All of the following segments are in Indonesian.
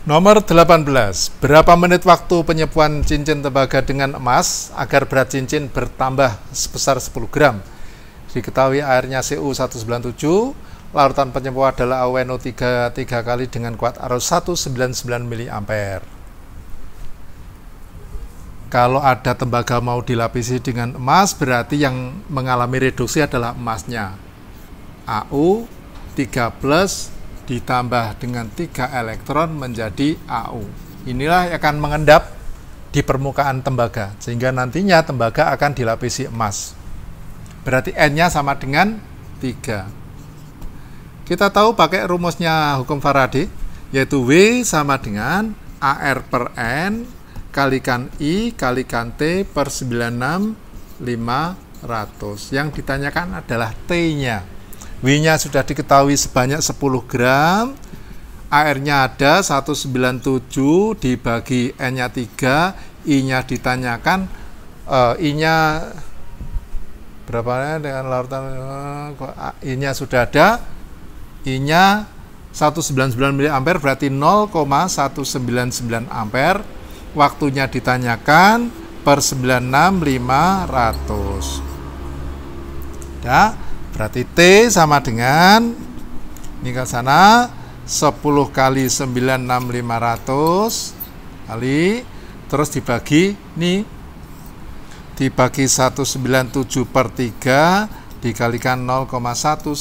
Nomor 18. Berapa menit waktu penyepuan cincin tembaga dengan emas agar berat cincin bertambah sebesar 10 gram? Diketahui airnya CU197, larutan penyepuh adalah AWNO 3 3 kali dengan kuat arus 199 mA. Kalau ada tembaga mau dilapisi dengan emas, berarti yang mengalami reduksi adalah emasnya. AU 3 plus ditambah dengan tiga elektron menjadi AU. Inilah yang akan mengendap di permukaan tembaga, sehingga nantinya tembaga akan dilapisi emas. Berarti N-nya sama dengan 3. Kita tahu pakai rumusnya hukum Faraday, yaitu W sama dengan AR per N kalikan I kalikan T per 96 500. Yang ditanyakan adalah T-nya. W-nya sudah diketahui sebanyak 10 gram. AR-nya ada 197 dibagi N-nya 3, I-nya ditanyakan, uh, I-nya berapa dengan larutan uh, eh, ah, I-nya sudah ada, I-nya 199 mA berarti 0,199 ampere. Waktunya ditanyakan per 96500. Ya. Berarti T sama dengan ini ke sana 10 kali 96500 kali terus dibagi nih dibagi 197 per 3 dikalikan 0,199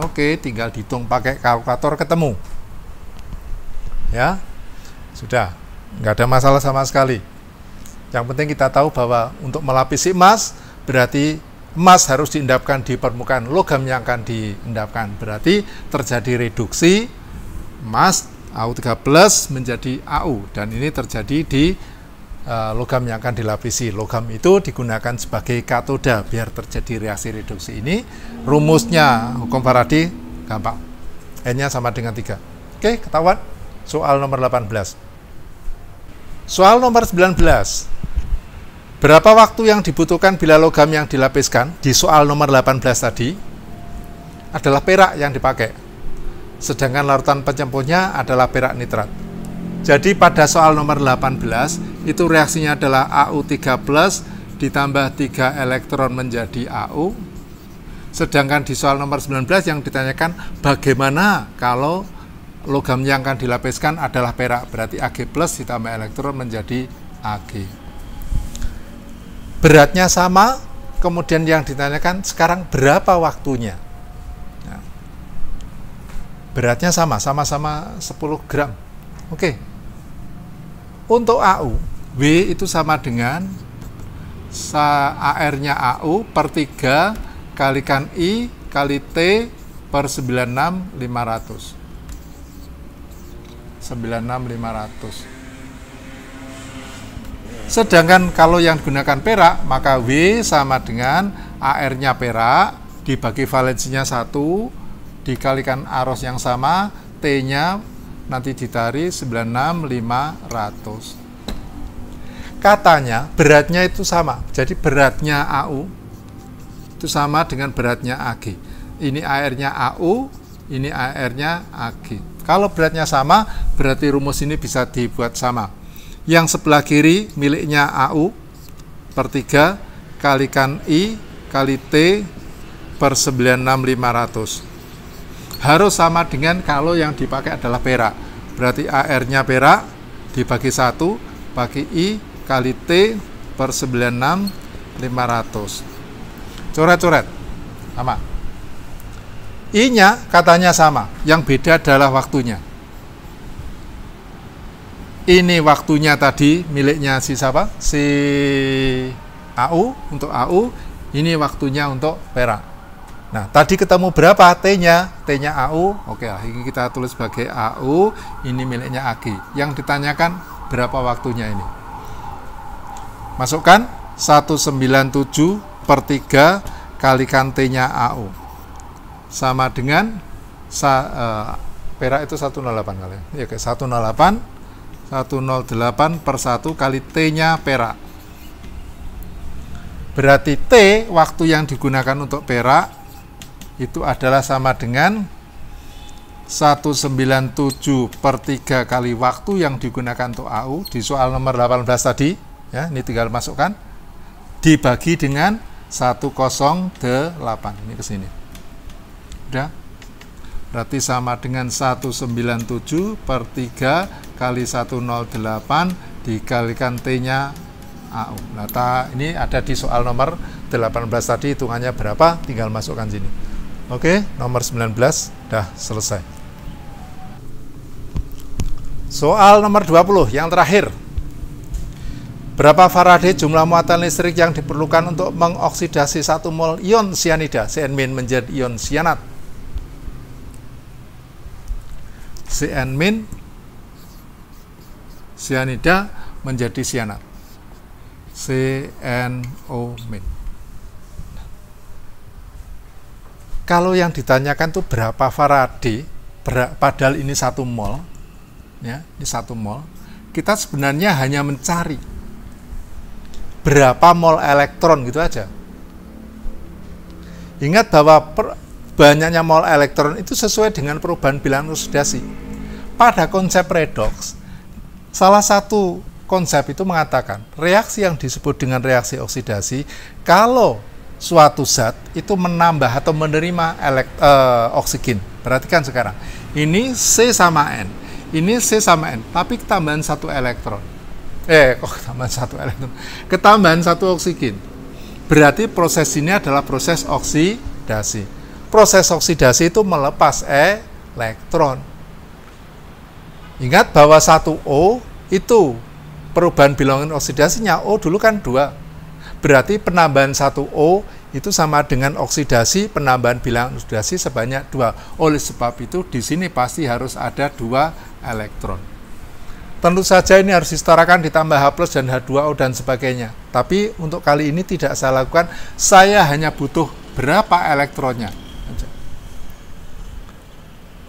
oke tinggal dihitung pakai kalkulator ketemu ya sudah nggak ada masalah sama sekali yang penting kita tahu bahwa untuk melapisi emas berarti emas harus diendapkan di permukaan logam yang akan diendapkan. Berarti terjadi reduksi emas au 3 menjadi AU dan ini terjadi di uh, logam yang akan dilapisi. Logam itu digunakan sebagai katoda biar terjadi reaksi reduksi ini. Rumusnya hukum Faraday gampang. N-nya sama dengan 3. Oke, ketahuan? Soal nomor 18. Soal nomor 19 Berapa waktu yang dibutuhkan bila logam yang dilapiskan di soal nomor 18 tadi adalah perak yang dipakai, sedangkan larutan pencampurnya adalah perak nitrat. Jadi pada soal nomor 18 itu reaksinya adalah AU3 ditambah 3 elektron menjadi AU. Sedangkan di soal nomor 19 yang ditanyakan bagaimana kalau logam yang akan dilapiskan adalah perak, berarti Ag plus ditambah elektron menjadi Ag beratnya sama, kemudian yang ditanyakan sekarang berapa waktunya. Ya. beratnya sama, sama-sama 10 gram. Oke. Untuk AU, W itu sama dengan AR-nya AU per 3 kalikan I kali T per 96500. 96500. Sedangkan kalau yang digunakan perak, maka W sama dengan AR-nya perak, dibagi valensinya satu dikalikan arus yang sama, T-nya nanti ditarik 96500. Katanya beratnya itu sama. Jadi beratnya AU itu sama dengan beratnya AG. Ini AR-nya AU, ini AR-nya AG. Kalau beratnya sama, berarti rumus ini bisa dibuat sama yang sebelah kiri miliknya AU per 3 kalikan I kali T per 96500 harus sama dengan kalau yang dipakai adalah perak berarti AR nya perak dibagi 1 bagi I kali T per 96500 coret-coret sama I nya katanya sama yang beda adalah waktunya ini waktunya tadi miliknya si siapa? Si AU untuk AU, ini waktunya untuk perak. Nah, tadi ketemu berapa T-nya? T-nya AU. Oke, lah, ini kita tulis sebagai AU, ini miliknya AG. Yang ditanyakan berapa waktunya ini. Masukkan 197 per 3 kalikan T-nya AU. Sama dengan sa, uh, perak itu 108 kali. Ya, oke, 108 108 per 1 kali T-nya perak. Berarti T waktu yang digunakan untuk perak itu adalah sama dengan 197 per 3 kali waktu yang digunakan untuk AU di soal nomor 18 tadi ya ini tinggal masukkan dibagi dengan 108 ini kesini sini udah berarti sama dengan 197 per 3 kali 108 dikalikan T-nya AU. Nah, ta, ini ada di soal nomor 18 tadi hitungannya berapa, tinggal masukkan sini. Oke, nomor 19 dah selesai. Soal nomor 20 yang terakhir. Berapa Faraday jumlah muatan listrik yang diperlukan untuk mengoksidasi satu mol ion sianida CN- menjadi ion sianat? CN- sianida menjadi sianat. CNO min. Kalau yang ditanyakan tuh berapa farade, ber padahal ini satu mol, ya, ini satu mol. Kita sebenarnya hanya mencari berapa mol elektron gitu aja. Ingat bahwa per, banyaknya mol elektron itu sesuai dengan perubahan bilangan oksidasi. Pada konsep redox, Salah satu konsep itu mengatakan reaksi yang disebut dengan reaksi oksidasi kalau suatu zat itu menambah atau menerima elek, e, oksigen. Perhatikan sekarang. Ini C sama N. Ini C sama N, tapi ketambahan satu elektron. Eh, kok ketambahan tambahan satu elektron? Ketambahan satu oksigen. Berarti proses ini adalah proses oksidasi. Proses oksidasi itu melepas elektron Ingat bahwa satu O itu perubahan bilangan oksidasinya O dulu kan dua. Berarti penambahan satu O itu sama dengan oksidasi penambahan bilangan oksidasi sebanyak dua. Oleh sebab itu di sini pasti harus ada dua elektron. Tentu saja ini harus disetarakan ditambah H plus dan H2O dan sebagainya. Tapi untuk kali ini tidak saya lakukan, saya hanya butuh berapa elektronnya.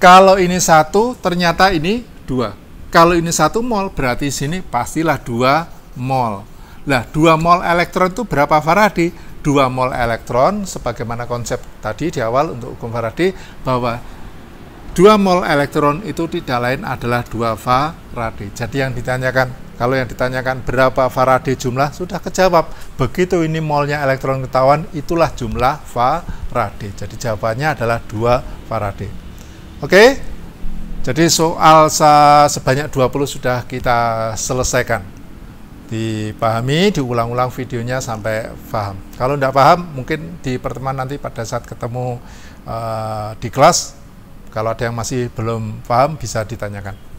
Kalau ini satu, ternyata ini dua. Kalau ini satu mol, berarti sini pastilah dua mol. Nah, dua mol elektron itu berapa Faraday? Dua mol elektron, sebagaimana konsep tadi di awal untuk hukum Faraday, bahwa dua mol elektron itu tidak lain adalah dua Faraday. Jadi yang ditanyakan kalau yang ditanyakan berapa Faraday jumlah, sudah kejawab. Begitu ini molnya elektron ketahuan, itulah jumlah Faraday. Jadi jawabannya adalah dua Faraday. Oke? Okay? Jadi soal sebanyak 20 sudah kita selesaikan. Dipahami, diulang-ulang videonya sampai paham. Kalau tidak paham, mungkin di pertemuan nanti pada saat ketemu uh, di kelas, kalau ada yang masih belum paham bisa ditanyakan.